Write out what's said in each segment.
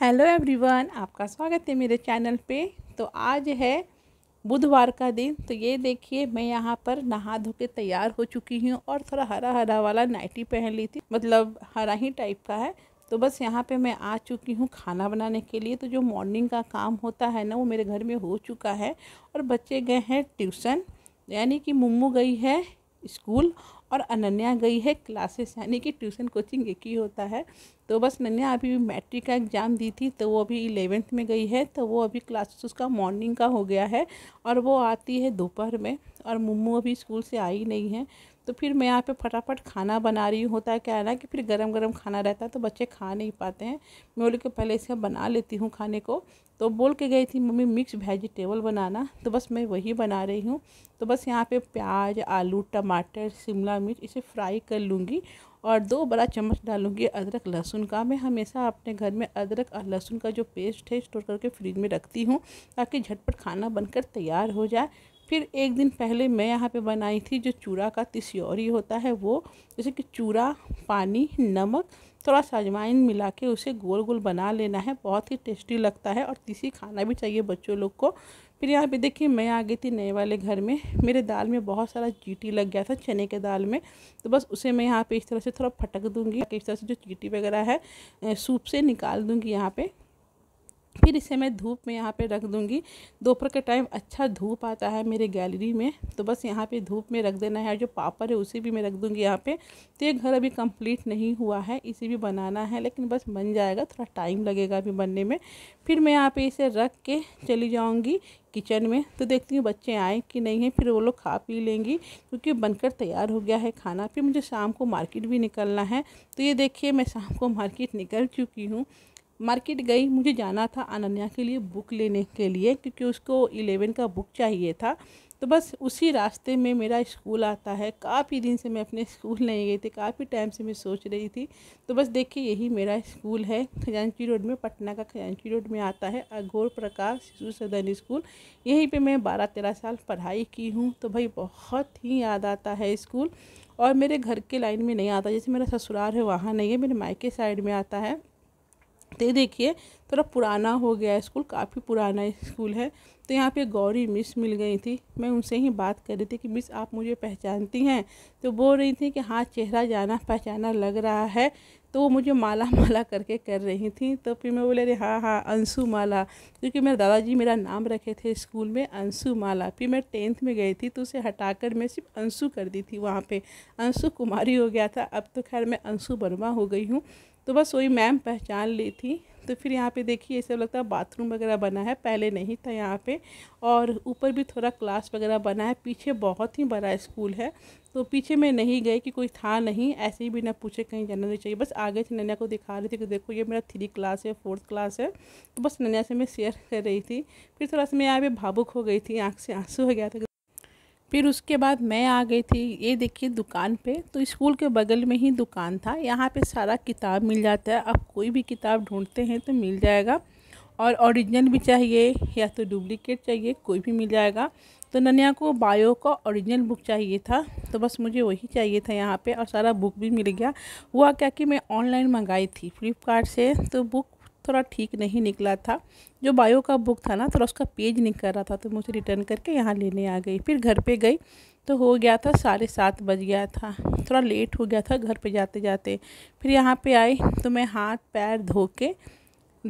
hello everyone आपका स्वागत है मेरे चैनल पे तो आज है बुधवार का दिन तो ये देखिए मैं यहाँ पर नहा धो के तैयार हो चुकी हूँ और थोड़ा हरा हरा वाला नाइटी पहन ली थी मतलब हरा ही टाइप का है तो बस यहाँ पे मैं आ चुकी हूँ खाना बनाने के लिए तो जो मॉर्निंग का काम होता है ना वो मेरे घर में हो चुका है और बच्चे गए हैं ट्यूसन यानी कि मम्मू गई है स्कूल और अनन्या गई है क्लासेस यानी कि ट्यूशन कोचिंग एक ही होता है तो बस अनन्या अभी मैट्रिक का एग्ज़ाम दी थी तो वो अभी इलेवेंथ में गई है तो वो अभी क्लासेस उसका मॉर्निंग का हो गया है और वो आती है दोपहर में और मम्मू अभी स्कूल से आई नहीं है तो फिर मैं यहाँ पे फटाफट खाना बना रही हूँ होता है क्या है ना कि फिर गरम गरम खाना रहता है तो बच्चे खा नहीं पाते हैं मैं बोल कि पहले इसका बना लेती हूँ खाने को तो बोल के गई थी मम्मी मिक्स वेजिटेबल बनाना तो बस मैं वही बना रही हूँ तो बस यहाँ पे प्याज आलू टमाटर शिमला शिमला मिर्च इसे फ्राई कर लूँगी और दो बड़ा चम्मच डालूंगी अदरक लहसुन का मैं हमेशा अपने घर में अदरक और लहसुन का जो पेस्ट है स्टोर करके फ्रिज में रखती हूँ ताकि झटपट खाना बनकर तैयार हो जाए फिर एक दिन पहले मैं यहाँ पे बनाई थी जो चूड़ा का तिस्योरी होता है वो जैसे कि चूरा पानी नमक थोड़ा सा अजवाइन मिला के उसे गोल गोल बना लेना है बहुत ही टेस्टी लगता है और तीसी खाना भी चाहिए बच्चों लोग को फिर यहाँ पे देखिए मैं आ गई थी नए वाले घर में मेरे दाल में बहुत सारा चीटी लग गया था चने के दाल में तो बस उसे मैं यहाँ पे इस तरह से थोड़ा फटक दूँगी इस तरह से जो चीटी वगैरह है सूप से निकाल दूँगी यहाँ पे फिर इसे मैं धूप में यहाँ पे रख दूँगी दोपहर के टाइम अच्छा धूप आता है मेरे गैलरी में तो बस यहाँ पे धूप में रख देना है और जो पापड़ है उसे भी मैं रख दूँगी यहाँ पे तो ये घर अभी कंप्लीट नहीं हुआ है इसे भी बनाना है लेकिन बस बन जाएगा थोड़ा टाइम लगेगा अभी बनने में फिर मैं यहाँ पर इसे रख के चली जाऊँगी किचन में तो देखती हूँ बच्चे आए कि नहीं है फिर वो लोग खा पी लेंगी क्योंकि बनकर तैयार हो गया है खाना फिर मुझे शाम को मार्केट भी निकलना है तो ये देखिए मैं शाम को मार्केट निकल चुकी हूँ मार्केट गई मुझे जाना था अनन्या के लिए बुक लेने के लिए क्योंकि उसको इलेवन का बुक चाहिए था तो बस उसी रास्ते में मेरा स्कूल आता है काफ़ी दिन से मैं अपने स्कूल नहीं गई थी काफ़ी टाइम से मैं सोच रही थी तो बस देखिए यही मेरा स्कूल है खजांची रोड में पटना का खजांची रोड में आता है अघोर प्रकाश शिशु सदन स्कूल यहीं पे मैं बारह तेरह साल पढ़ाई की हूँ तो भाई बहुत ही याद आता है स्कूल और मेरे घर के लाइन में नहीं आता जैसे मेरा ससुराल है वहाँ नहीं है मेरे मायके साइड में आता है तो देखिए थोड़ा पुराना हो गया स्कूल काफ़ी पुराना स्कूल है तो यहाँ पे गौरी मिस मिल गई थी मैं उनसे ही बात कर रही थी कि मिस आप मुझे पहचानती हैं तो बोल रही थी कि हाँ चेहरा जाना पहचाना लग रहा है तो वो मुझे माला माला करके कर रही थी तो फिर मैं बोले रही हाँ हाँ अंशु माला क्योंकि मेरे दादाजी मेरा नाम रखे थे स्कूल में अंशु माला फिर मैं टेंथ में गई थी तो उसे हटाकर मैं सिर्फ अंशु कर दी थी वहाँ पे अंशु कुमारी हो गया था अब तो खैर मैं अंशु वर्मा हो गई हूँ तो बस वही मैम पहचान ली थी तो फिर यहाँ पे देखिए ये सब लगता है बाथरूम वगैरह बना है पहले नहीं था यहाँ पे और ऊपर भी थोड़ा क्लास वगैरह बना है पीछे बहुत ही बड़ा स्कूल है तो पीछे मैं नहीं गई कि कोई था नहीं ऐसे ही बिना पूछे कहीं जाना नहीं चाहिए बस आगे से नन्या को दिखा रही थी कि देखो ये मेरा थ्री क्लास है फोर्थ क्लास है तो बस नन्या से मैं शेयर कर रही थी फिर थोड़ा सा मैं यहाँ पर भावुक हो गई थी आँख से आंसू हो गया था फिर उसके बाद मैं आ गई थी ये देखिए दुकान पे तो स्कूल के बगल में ही दुकान था यहाँ पे सारा किताब मिल जाता है आप कोई भी किताब ढूंढते हैं तो मिल जाएगा और ओरिजिनल भी चाहिए या तो डुप्लिकेट चाहिए कोई भी मिल जाएगा तो नन्या को बायो का ओरिजिनल बुक चाहिए था तो बस मुझे वही चाहिए था यहाँ पे और सारा बुक भी मिल गया हुआ क्या कि मैं ऑनलाइन मंगाई थी फ्लिपकार्ट से तो बुक थोड़ा ठीक नहीं निकला था जो बायो का बुक था ना थोड़ा उसका पेज निकल रहा था तो मुझे रिटर्न करके यहाँ लेने आ गई फिर घर पे गई तो हो गया था साढ़े सात बज गया था थोड़ा लेट हो गया था घर पे जाते जाते फिर यहाँ पे आई तो मैं हाथ पैर धो के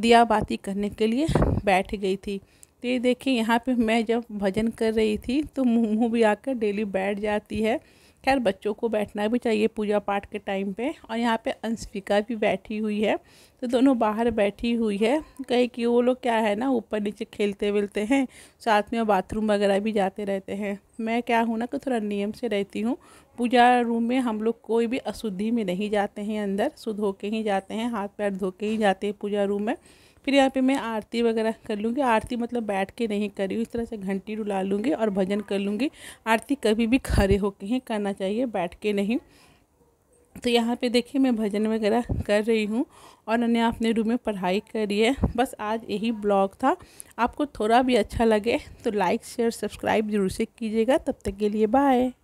दिया बाती करने के लिए बैठ गई थी तो ये देखिए यहाँ पर मैं जब भजन कर रही थी तो मुँह भी आकर डेली बैठ जाती है खैर बच्चों को बैठना भी चाहिए पूजा पाठ के टाइम पे और यहाँ पे अंशिका भी बैठी हुई है तो दोनों बाहर बैठी हुई है कहे कि वो लोग क्या है ना ऊपर नीचे खेलते वेलते हैं साथ में बाथरूम वगैरह भी जाते रहते हैं मैं क्या हूँ ना कि थोड़ा नियम से रहती हूँ पूजा रूम में हम लोग कोई भी अशुद्धि में नहीं जाते हैं अंदर शुद्ध होके ही जाते हैं हाथ पैर धो के ही जाते हैं पूजा रूम में फिर यहाँ पे मैं आरती वगैरह कर लूँगी आरती मतलब बैठ के नहीं कर रही हूँ इस तरह से घंटी रुला लूँगी और भजन कर लूँगी आरती कभी भी खड़े होके ही करना चाहिए बैठ के नहीं तो यहाँ पे देखिए मैं भजन वगैरह कर रही हूँ और मैंने अपने रूम में पढ़ाई करी है बस आज यही ब्लॉग था आपको थोड़ा भी अच्छा लगे तो लाइक शेयर सब्सक्राइब ज़रूर से कीजिएगा तब तक के लिए बाय